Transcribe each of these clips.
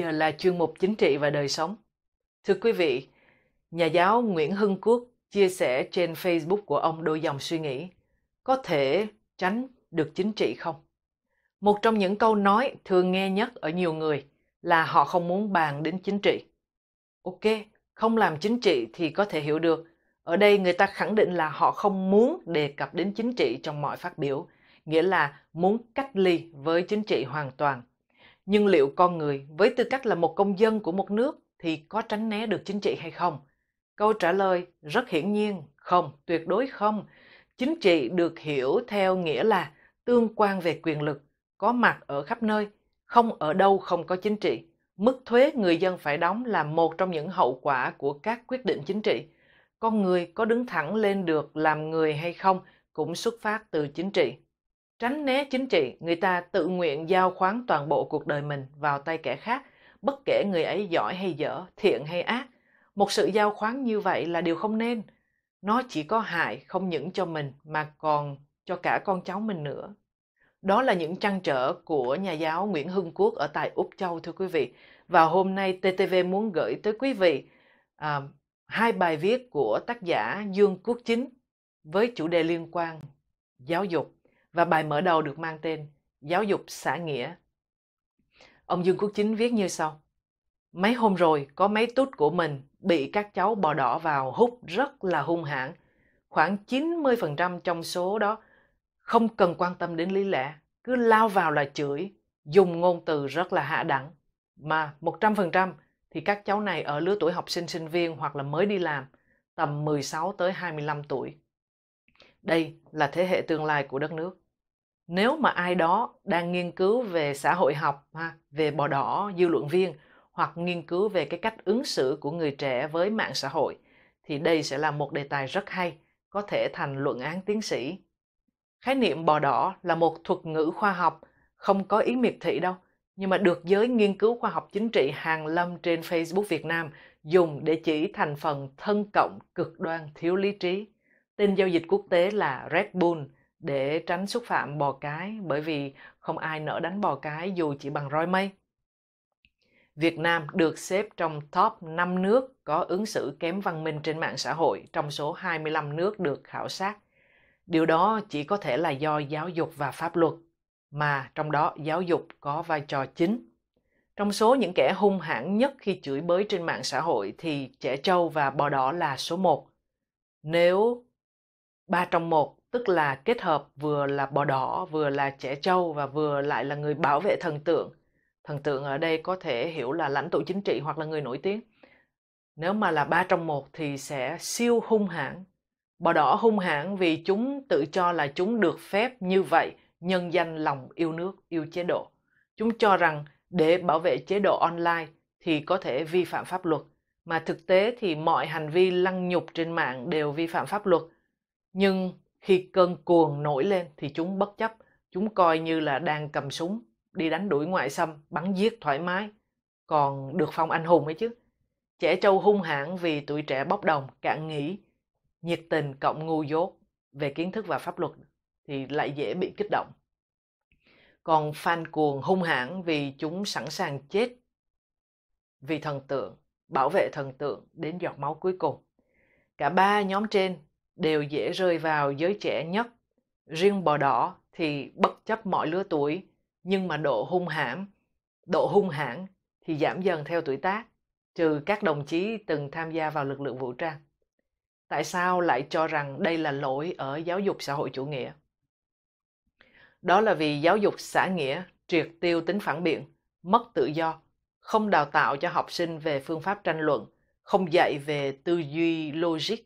giờ là chuyên mục chính trị và đời sống. Thưa quý vị, nhà giáo Nguyễn Hưng Quốc chia sẻ trên Facebook của ông đôi dòng suy nghĩ có thể tránh được chính trị không? Một trong những câu nói thường nghe nhất ở nhiều người là họ không muốn bàn đến chính trị. Ok, không làm chính trị thì có thể hiểu được. Ở đây người ta khẳng định là họ không muốn đề cập đến chính trị trong mọi phát biểu, nghĩa là muốn cách ly với chính trị hoàn toàn nhưng liệu con người với tư cách là một công dân của một nước thì có tránh né được chính trị hay không câu trả lời rất hiển nhiên không tuyệt đối không chính trị được hiểu theo nghĩa là tương quan về quyền lực có mặt ở khắp nơi không ở đâu không có chính trị mức thuế người dân phải đóng là một trong những hậu quả của các quyết định chính trị con người có đứng thẳng lên được làm người hay không cũng xuất phát từ chính trị Tránh né chính trị, người ta tự nguyện giao khoán toàn bộ cuộc đời mình vào tay kẻ khác, bất kể người ấy giỏi hay dở, thiện hay ác. Một sự giao khoán như vậy là điều không nên. Nó chỉ có hại không những cho mình mà còn cho cả con cháu mình nữa. Đó là những trăn trở của nhà giáo Nguyễn Hưng Quốc ở tại Úc Châu thưa quý vị. Và hôm nay TTV muốn gửi tới quý vị à, hai bài viết của tác giả Dương Quốc Chính với chủ đề liên quan giáo dục và bài mở đầu được mang tên Giáo dục xã nghĩa. Ông Dương Quốc Chính viết như sau. Mấy hôm rồi có mấy tút của mình bị các cháu bò đỏ vào hút rất là hung hãn. Khoảng 90% trong số đó không cần quan tâm đến lý lẽ, cứ lao vào là chửi, dùng ngôn từ rất là hạ đẳng. Mà 100% thì các cháu này ở lứa tuổi học sinh sinh viên hoặc là mới đi làm, tầm 16 tới 25 tuổi đây là thế hệ tương lai của đất nước nếu mà ai đó đang nghiên cứu về xã hội học ha về bò đỏ dư luận viên hoặc nghiên cứu về cái cách ứng xử của người trẻ với mạng xã hội thì đây sẽ là một đề tài rất hay có thể thành luận án tiến sĩ khái niệm bò đỏ là một thuật ngữ khoa học không có ý miệt thị đâu nhưng mà được giới nghiên cứu khoa học chính trị hàng lâm trên facebook việt nam dùng để chỉ thành phần thân cộng cực đoan thiếu lý trí Tên giao dịch quốc tế là Red Bull để tránh xúc phạm bò cái bởi vì không ai nỡ đánh bò cái dù chỉ bằng roi mây. Việt Nam được xếp trong top 5 nước có ứng xử kém văn minh trên mạng xã hội trong số 25 nước được khảo sát. Điều đó chỉ có thể là do giáo dục và pháp luật, mà trong đó giáo dục có vai trò chính. Trong số những kẻ hung hãn nhất khi chửi bới trên mạng xã hội thì trẻ trâu và bò đỏ là số 1. Nếu ba trong một tức là kết hợp vừa là bò đỏ vừa là trẻ trâu và vừa lại là người bảo vệ thần tượng thần tượng ở đây có thể hiểu là lãnh tụ chính trị hoặc là người nổi tiếng nếu mà là ba trong một thì sẽ siêu hung hãn bò đỏ hung hãn vì chúng tự cho là chúng được phép như vậy nhân danh lòng yêu nước yêu chế độ chúng cho rằng để bảo vệ chế độ online thì có thể vi phạm pháp luật mà thực tế thì mọi hành vi lăng nhục trên mạng đều vi phạm pháp luật nhưng khi cơn cuồng nổi lên thì chúng bất chấp chúng coi như là đang cầm súng đi đánh đuổi ngoại xâm bắn giết thoải mái còn được phong anh hùng ấy chứ trẻ trâu hung hãn vì tuổi trẻ bốc đồng cạn nghĩ nhiệt tình cộng ngu dốt về kiến thức và pháp luật thì lại dễ bị kích động còn fan cuồng hung hãn vì chúng sẵn sàng chết vì thần tượng bảo vệ thần tượng đến giọt máu cuối cùng cả ba nhóm trên đều dễ rơi vào giới trẻ nhất. Riêng bò đỏ thì bất chấp mọi lứa tuổi, nhưng mà độ hung hãm, độ hung hãn thì giảm dần theo tuổi tác, trừ các đồng chí từng tham gia vào lực lượng vũ trang. Tại sao lại cho rằng đây là lỗi ở giáo dục xã hội chủ nghĩa? Đó là vì giáo dục xã nghĩa triệt tiêu tính phản biện, mất tự do, không đào tạo cho học sinh về phương pháp tranh luận, không dạy về tư duy logic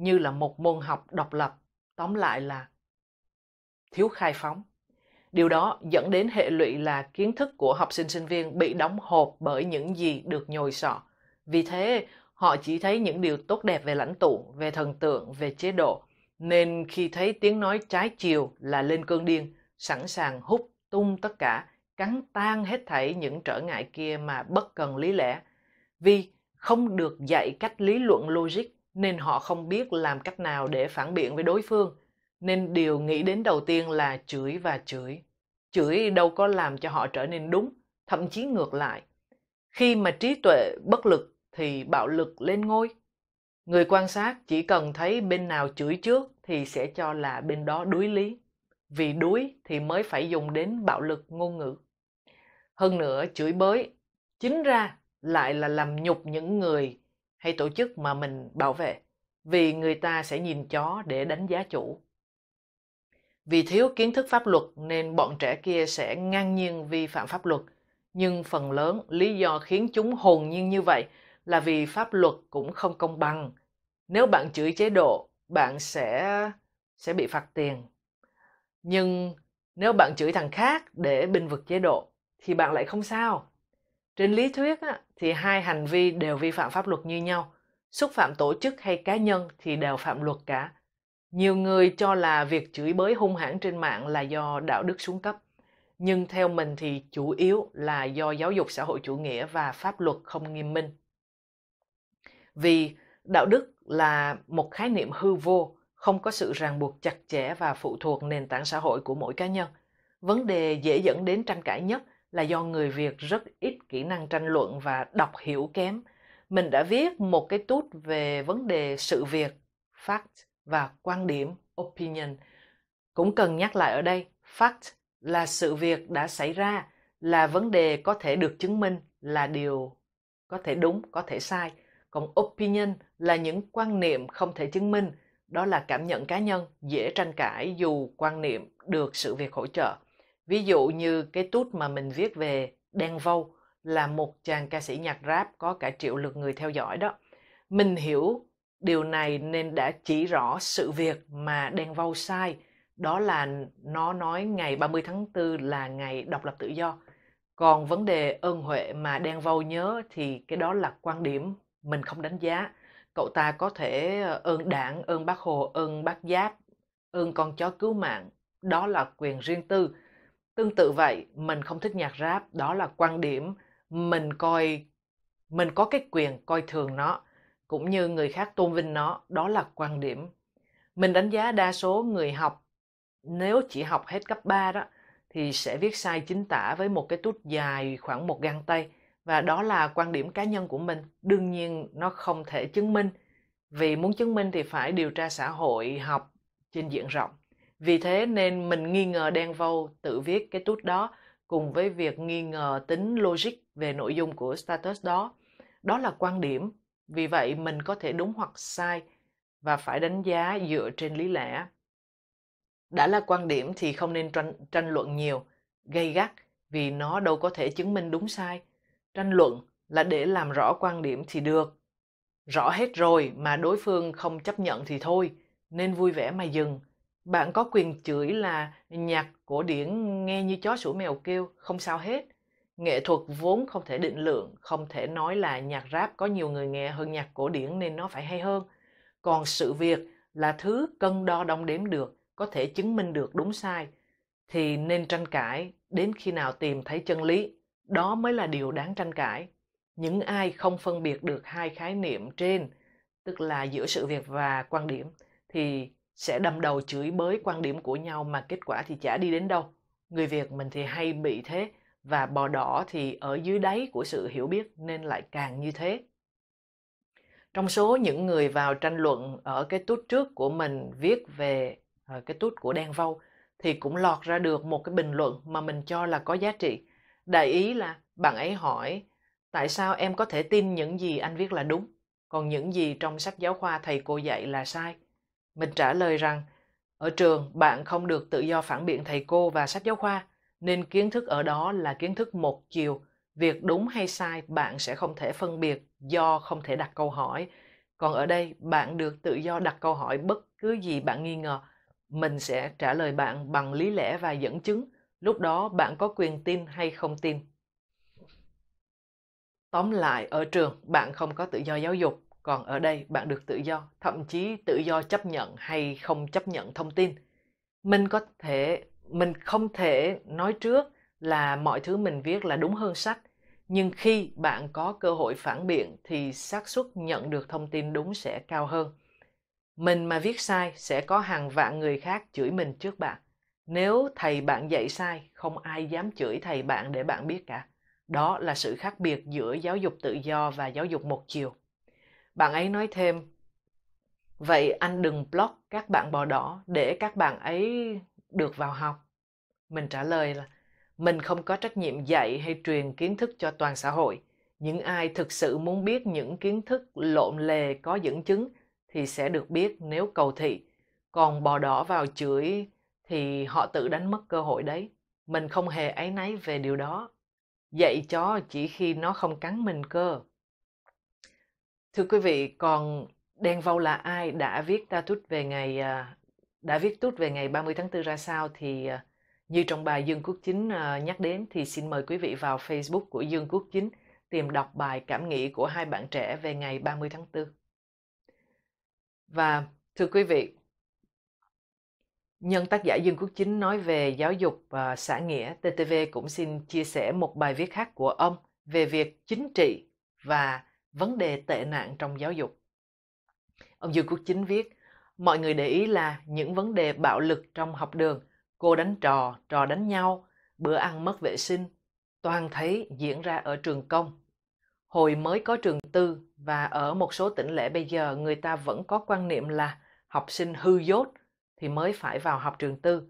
như là một môn học độc lập tóm lại là thiếu khai phóng điều đó dẫn đến hệ lụy là kiến thức của học sinh sinh viên bị đóng hộp bởi những gì được nhồi sọ vì thế họ chỉ thấy những điều tốt đẹp về lãnh tụ về thần tượng về chế độ nên khi thấy tiếng nói trái chiều là lên cơn điên sẵn sàng hút tung tất cả cắn tan hết thảy những trở ngại kia mà bất cần lý lẽ vì không được dạy cách lý luận logic nên họ không biết làm cách nào để phản biện với đối phương nên điều nghĩ đến đầu tiên là chửi và chửi chửi đâu có làm cho họ trở nên đúng thậm chí ngược lại khi mà trí tuệ bất lực thì bạo lực lên ngôi người quan sát chỉ cần thấy bên nào chửi trước thì sẽ cho là bên đó đuối lý vì đuối thì mới phải dùng đến bạo lực ngôn ngữ hơn nữa chửi bới chính ra lại là làm nhục những người hay tổ chức mà mình bảo vệ vì người ta sẽ nhìn chó để đánh giá chủ vì thiếu kiến thức pháp luật nên bọn trẻ kia sẽ ngang nhiên vi phạm pháp luật nhưng phần lớn lý do khiến chúng hồn nhiên như vậy là vì pháp luật cũng không công bằng nếu bạn chửi chế độ bạn sẽ sẽ bị phạt tiền nhưng nếu bạn chửi thằng khác để bình vực chế độ thì bạn lại không sao trên lý thuyết thì hai hành vi đều vi phạm pháp luật như nhau, xúc phạm tổ chức hay cá nhân thì đều phạm luật cả. Nhiều người cho là việc chửi bới hung hãn trên mạng là do đạo đức xuống cấp, nhưng theo mình thì chủ yếu là do giáo dục xã hội chủ nghĩa và pháp luật không nghiêm minh. Vì đạo đức là một khái niệm hư vô, không có sự ràng buộc chặt chẽ và phụ thuộc nền tảng xã hội của mỗi cá nhân. Vấn đề dễ dẫn đến tranh cãi nhất là do người Việt rất ít kỹ năng tranh luận và đọc hiểu kém. Mình đã viết một cái tút về vấn đề sự việc, fact và quan điểm, opinion. Cũng cần nhắc lại ở đây, fact là sự việc đã xảy ra, là vấn đề có thể được chứng minh, là điều có thể đúng, có thể sai. Còn opinion là những quan niệm không thể chứng minh, đó là cảm nhận cá nhân, dễ tranh cãi dù quan niệm được sự việc hỗ trợ. Ví dụ như cái tút mà mình viết về Đen Vâu là một chàng ca sĩ nhạc rap có cả triệu lượt người theo dõi đó. Mình hiểu điều này nên đã chỉ rõ sự việc mà Đen Vâu sai. Đó là nó nói ngày 30 tháng 4 là ngày độc lập tự do. Còn vấn đề ơn huệ mà Đen Vâu nhớ thì cái đó là quan điểm mình không đánh giá. Cậu ta có thể ơn đảng, ơn bác Hồ, ơn bác Giáp, ơn con chó cứu mạng. Đó là quyền riêng tư Tương tự vậy, mình không thích nhạc rap, đó là quan điểm mình coi mình có cái quyền coi thường nó cũng như người khác tôn vinh nó, đó là quan điểm. Mình đánh giá đa số người học nếu chỉ học hết cấp 3 đó thì sẽ viết sai chính tả với một cái tút dài khoảng một găng tay và đó là quan điểm cá nhân của mình. Đương nhiên nó không thể chứng minh vì muốn chứng minh thì phải điều tra xã hội học trên diện rộng. Vì thế nên mình nghi ngờ Đen Vâu tự viết cái tút đó cùng với việc nghi ngờ tính logic về nội dung của status đó. Đó là quan điểm, vì vậy mình có thể đúng hoặc sai và phải đánh giá dựa trên lý lẽ. Đã là quan điểm thì không nên tranh, tranh luận nhiều, gây gắt vì nó đâu có thể chứng minh đúng sai. Tranh luận là để làm rõ quan điểm thì được. Rõ hết rồi mà đối phương không chấp nhận thì thôi, nên vui vẻ mà dừng bạn có quyền chửi là nhạc cổ điển nghe như chó sủa mèo kêu không sao hết nghệ thuật vốn không thể định lượng không thể nói là nhạc rap có nhiều người nghe hơn nhạc cổ điển nên nó phải hay hơn còn sự việc là thứ cân đo đong đếm được có thể chứng minh được đúng sai thì nên tranh cãi đến khi nào tìm thấy chân lý đó mới là điều đáng tranh cãi những ai không phân biệt được hai khái niệm trên tức là giữa sự việc và quan điểm thì sẽ đâm đầu chửi bới quan điểm của nhau mà kết quả thì chả đi đến đâu. Người Việt mình thì hay bị thế và bò đỏ thì ở dưới đáy của sự hiểu biết nên lại càng như thế. Trong số những người vào tranh luận ở cái tút trước của mình viết về ờ, cái tút của Đen Vâu thì cũng lọt ra được một cái bình luận mà mình cho là có giá trị. Đại ý là bạn ấy hỏi tại sao em có thể tin những gì anh viết là đúng, còn những gì trong sách giáo khoa thầy cô dạy là sai – mình trả lời rằng, ở trường bạn không được tự do phản biện thầy cô và sách giáo khoa, nên kiến thức ở đó là kiến thức một chiều. Việc đúng hay sai bạn sẽ không thể phân biệt do không thể đặt câu hỏi. Còn ở đây bạn được tự do đặt câu hỏi bất cứ gì bạn nghi ngờ. Mình sẽ trả lời bạn bằng lý lẽ và dẫn chứng. Lúc đó bạn có quyền tin hay không tin. Tóm lại, ở trường bạn không có tự do giáo dục, còn ở đây bạn được tự do thậm chí tự do chấp nhận hay không chấp nhận thông tin mình có thể mình không thể nói trước là mọi thứ mình viết là đúng hơn sách nhưng khi bạn có cơ hội phản biện thì xác suất nhận được thông tin đúng sẽ cao hơn mình mà viết sai sẽ có hàng vạn người khác chửi mình trước bạn nếu thầy bạn dạy sai không ai dám chửi thầy bạn để bạn biết cả đó là sự khác biệt giữa giáo dục tự do và giáo dục một chiều bạn ấy nói thêm vậy anh đừng block các bạn bò đỏ để các bạn ấy được vào học mình trả lời là mình không có trách nhiệm dạy hay truyền kiến thức cho toàn xã hội những ai thực sự muốn biết những kiến thức lộn lề có dẫn chứng thì sẽ được biết nếu cầu thị còn bò đỏ vào chửi thì họ tự đánh mất cơ hội đấy mình không hề áy náy về điều đó dạy chó chỉ khi nó không cắn mình cơ Thưa quý vị, còn Đen Vâu là ai đã viết ra tút về ngày à, đã viết tút về ngày 30 tháng 4 ra sao thì à, như trong bài Dương Quốc Chính à, nhắc đến thì xin mời quý vị vào Facebook của Dương Quốc Chính tìm đọc bài cảm nghĩ của hai bạn trẻ về ngày 30 tháng 4. Và thưa quý vị, nhân tác giả Dương Quốc Chính nói về giáo dục và xã nghĩa, TTV cũng xin chia sẻ một bài viết khác của ông về việc chính trị và vấn đề tệ nạn trong giáo dục. Ông Dương Quốc Chính viết, mọi người để ý là những vấn đề bạo lực trong học đường, cô đánh trò, trò đánh nhau, bữa ăn mất vệ sinh, toàn thấy diễn ra ở trường công. Hồi mới có trường tư và ở một số tỉnh lẻ bây giờ người ta vẫn có quan niệm là học sinh hư dốt thì mới phải vào học trường tư.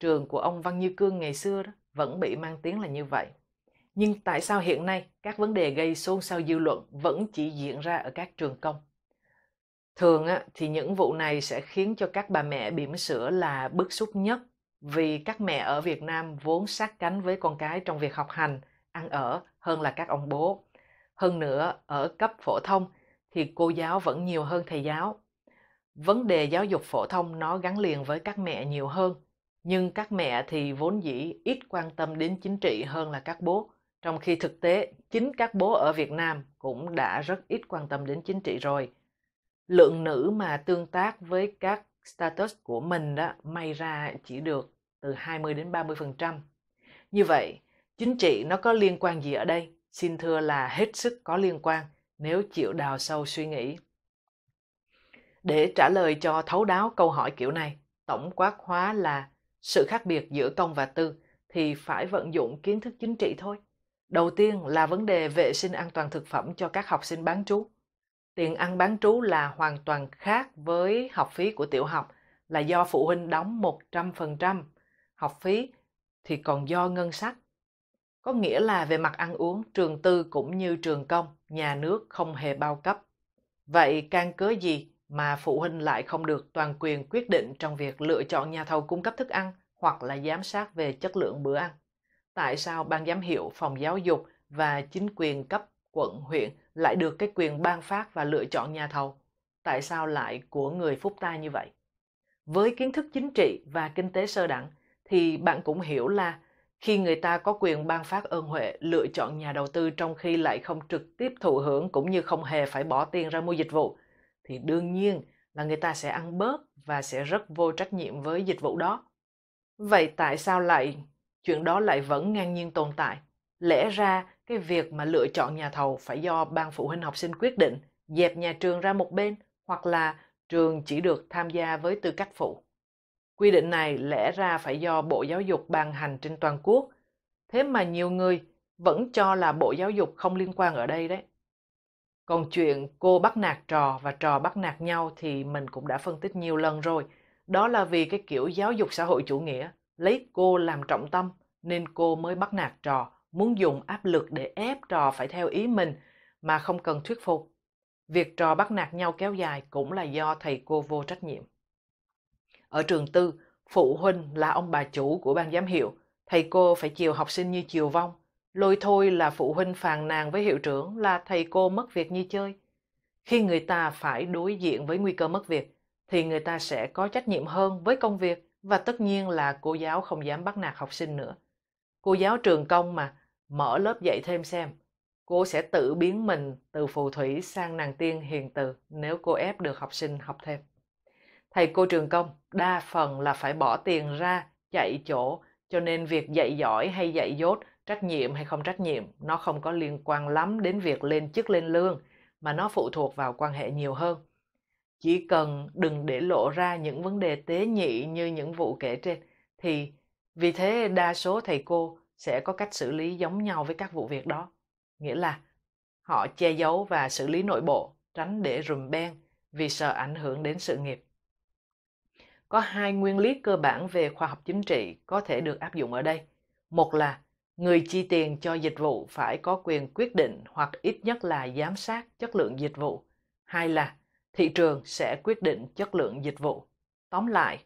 Trường của ông Văn Như Cương ngày xưa đó vẫn bị mang tiếng là như vậy. Nhưng tại sao hiện nay các vấn đề gây xôn xao dư luận vẫn chỉ diễn ra ở các trường công? Thường á, thì những vụ này sẽ khiến cho các bà mẹ bỉm sữa là bức xúc nhất vì các mẹ ở Việt Nam vốn sát cánh với con cái trong việc học hành, ăn ở hơn là các ông bố. Hơn nữa, ở cấp phổ thông thì cô giáo vẫn nhiều hơn thầy giáo. Vấn đề giáo dục phổ thông nó gắn liền với các mẹ nhiều hơn, nhưng các mẹ thì vốn dĩ ít quan tâm đến chính trị hơn là các bố trong khi thực tế chính các bố ở Việt Nam cũng đã rất ít quan tâm đến chính trị rồi. Lượng nữ mà tương tác với các status của mình đó may ra chỉ được từ 20 đến 30%. Như vậy, chính trị nó có liên quan gì ở đây? Xin thưa là hết sức có liên quan nếu chịu đào sâu suy nghĩ. Để trả lời cho thấu đáo câu hỏi kiểu này, tổng quát hóa là sự khác biệt giữa công và tư thì phải vận dụng kiến thức chính trị thôi đầu tiên là vấn đề vệ sinh an toàn thực phẩm cho các học sinh bán trú tiền ăn bán trú là hoàn toàn khác với học phí của tiểu học là do phụ huynh đóng 100%, học phí thì còn do ngân sách. Có nghĩa là về mặt ăn uống, trường tư cũng như trường công, nhà nước không hề bao cấp. Vậy căn cứ gì mà phụ huynh lại không được toàn quyền quyết định trong việc lựa chọn nhà thầu cung cấp thức ăn hoặc là giám sát về chất lượng bữa ăn? tại sao ban giám hiệu phòng giáo dục và chính quyền cấp quận huyện lại được cái quyền ban phát và lựa chọn nhà thầu tại sao lại của người phúc ta như vậy với kiến thức chính trị và kinh tế sơ đẳng thì bạn cũng hiểu là khi người ta có quyền ban phát ơn huệ lựa chọn nhà đầu tư trong khi lại không trực tiếp thụ hưởng cũng như không hề phải bỏ tiền ra mua dịch vụ thì đương nhiên là người ta sẽ ăn bớt và sẽ rất vô trách nhiệm với dịch vụ đó vậy tại sao lại chuyện đó lại vẫn ngang nhiên tồn tại. Lẽ ra cái việc mà lựa chọn nhà thầu phải do ban phụ huynh học sinh quyết định, dẹp nhà trường ra một bên hoặc là trường chỉ được tham gia với tư cách phụ. Quy định này lẽ ra phải do Bộ Giáo dục ban hành trên toàn quốc, thế mà nhiều người vẫn cho là Bộ Giáo dục không liên quan ở đây đấy. Còn chuyện cô bắt nạt trò và trò bắt nạt nhau thì mình cũng đã phân tích nhiều lần rồi. Đó là vì cái kiểu giáo dục xã hội chủ nghĩa lấy cô làm trọng tâm nên cô mới bắt nạt trò, muốn dùng áp lực để ép trò phải theo ý mình mà không cần thuyết phục. Việc trò bắt nạt nhau kéo dài cũng là do thầy cô vô trách nhiệm. Ở trường tư, phụ huynh là ông bà chủ của ban giám hiệu, thầy cô phải chiều học sinh như chiều vong. Lôi thôi là phụ huynh phàn nàn với hiệu trưởng là thầy cô mất việc như chơi. Khi người ta phải đối diện với nguy cơ mất việc, thì người ta sẽ có trách nhiệm hơn với công việc và tất nhiên là cô giáo không dám bắt nạt học sinh nữa cô giáo trường công mà mở lớp dạy thêm xem cô sẽ tự biến mình từ phù thủy sang nàng tiên hiền từ nếu cô ép được học sinh học thêm thầy cô trường công đa phần là phải bỏ tiền ra chạy chỗ cho nên việc dạy giỏi hay dạy dốt trách nhiệm hay không trách nhiệm nó không có liên quan lắm đến việc lên chức lên lương mà nó phụ thuộc vào quan hệ nhiều hơn chỉ cần đừng để lộ ra những vấn đề tế nhị như những vụ kể trên thì vì thế đa số thầy cô sẽ có cách xử lý giống nhau với các vụ việc đó nghĩa là họ che giấu và xử lý nội bộ tránh để rùm beng vì sợ ảnh hưởng đến sự nghiệp có hai nguyên lý cơ bản về khoa học chính trị có thể được áp dụng ở đây một là người chi tiền cho dịch vụ phải có quyền quyết định hoặc ít nhất là giám sát chất lượng dịch vụ hai là thị trường sẽ quyết định chất lượng dịch vụ tóm lại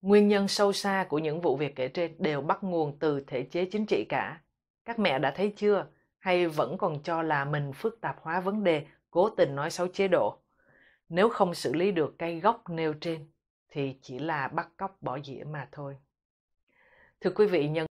nguyên nhân sâu xa của những vụ việc kể trên đều bắt nguồn từ thể chế chính trị cả các mẹ đã thấy chưa hay vẫn còn cho là mình phức tạp hóa vấn đề cố tình nói xấu chế độ nếu không xử lý được cây gốc nêu trên thì chỉ là bắt cóc bỏ dĩa mà thôi thưa quý vị nhân